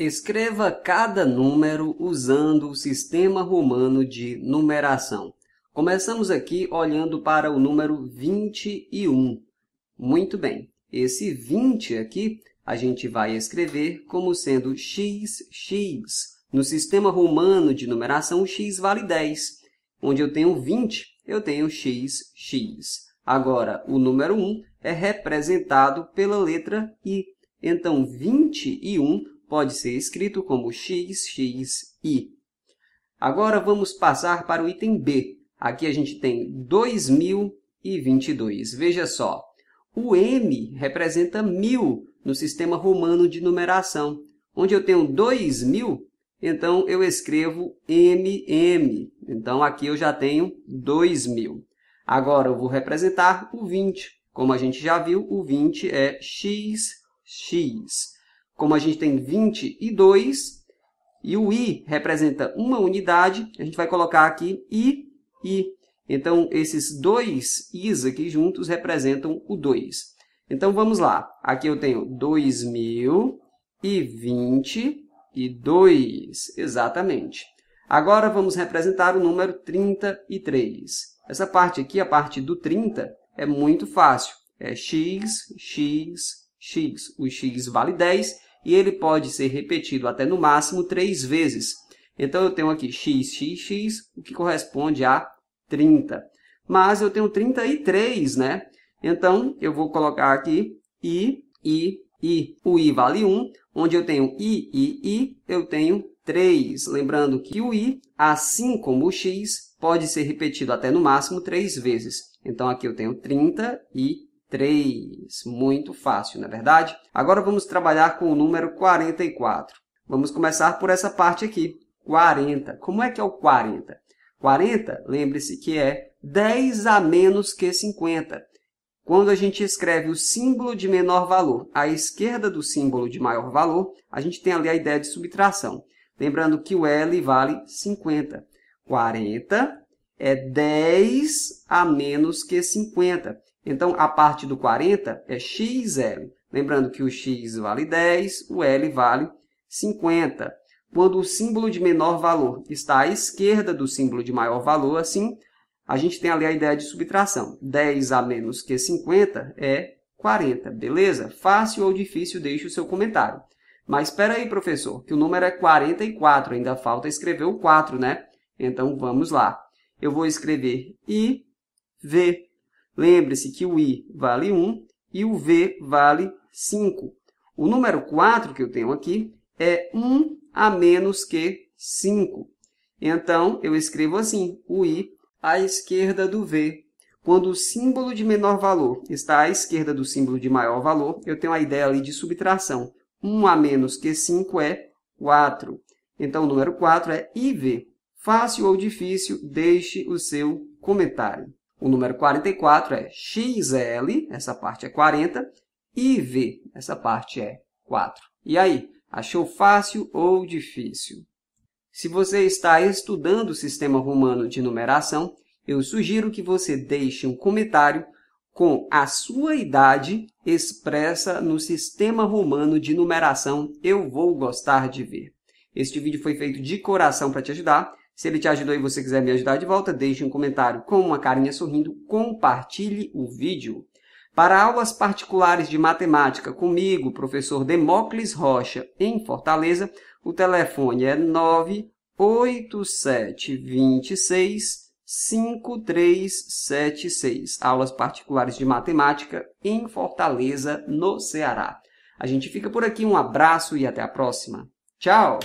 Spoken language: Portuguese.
Escreva cada número usando o sistema romano de numeração. Começamos aqui olhando para o número 21. Muito bem, esse 20 aqui a gente vai escrever como sendo xx. No sistema romano de numeração, x vale 10. Onde eu tenho 20, eu tenho xx. Agora, o número 1 é representado pela letra i. Então, 21 pode ser escrito como x, x, i. Agora vamos passar para o item B. Aqui a gente tem 2022. Veja só, o M representa mil no sistema romano de numeração. Onde eu tenho 2000, então eu escrevo MM. Então aqui eu já tenho 2000. Agora eu vou representar o 20. Como a gente já viu, o 20 é x, x como a gente tem 22 e o i representa uma unidade, a gente vai colocar aqui i, i. Então, esses dois i's aqui juntos representam o 2. Então, vamos lá. Aqui eu tenho 2022, exatamente. Agora, vamos representar o número 33. Essa parte aqui, a parte do 30, é muito fácil. É x, x, x. O x vale 10 e ele pode ser repetido até no máximo três vezes. Então eu tenho aqui x, x, x, o que corresponde a 30. Mas eu tenho 33, né? Então eu vou colocar aqui i, i, i. O i vale 1, onde eu tenho i, i, i, eu tenho 3. Lembrando que o i, assim como o x, pode ser repetido até no máximo três vezes. Então aqui eu tenho 30 e 3. Muito fácil, não é verdade? Agora vamos trabalhar com o número 44. Vamos começar por essa parte aqui, 40. Como é que é o 40? 40, lembre-se que é 10 a menos que 50. Quando a gente escreve o símbolo de menor valor à esquerda do símbolo de maior valor, a gente tem ali a ideia de subtração. Lembrando que o L vale 50. 40 é 10 a menos que 50. Então, a parte do 40 é xl. Lembrando que o x vale 10, o l vale 50. Quando o símbolo de menor valor está à esquerda do símbolo de maior valor, assim, a gente tem ali a ideia de subtração. 10 a menos que 50 é 40, beleza? Fácil ou difícil, deixe o seu comentário. Mas espera aí, professor, que o número é 44, ainda falta escrever o 4, né? Então, vamos lá. Eu vou escrever IV. V, Lembre-se que o i vale 1 e o v vale 5. O número 4 que eu tenho aqui é 1 a menos que 5. Então, eu escrevo assim, o i à esquerda do v. Quando o símbolo de menor valor está à esquerda do símbolo de maior valor, eu tenho a ideia ali de subtração. 1 a menos que 5 é 4. Então, o número 4 é IV. Fácil ou difícil, deixe o seu comentário. O número 44 é XL, essa parte é 40, e V, essa parte é 4. E aí, achou fácil ou difícil? Se você está estudando o sistema romano de numeração, eu sugiro que você deixe um comentário com a sua idade expressa no sistema romano de numeração Eu Vou Gostar de Ver. Este vídeo foi feito de coração para te ajudar se ele te ajudou e você quiser me ajudar de volta, deixe um comentário com uma carinha sorrindo, compartilhe o vídeo. Para aulas particulares de matemática comigo, professor Demócles Rocha, em Fortaleza, o telefone é 98726 5376. Aulas particulares de matemática em Fortaleza, no Ceará. A gente fica por aqui, um abraço e até a próxima. Tchau!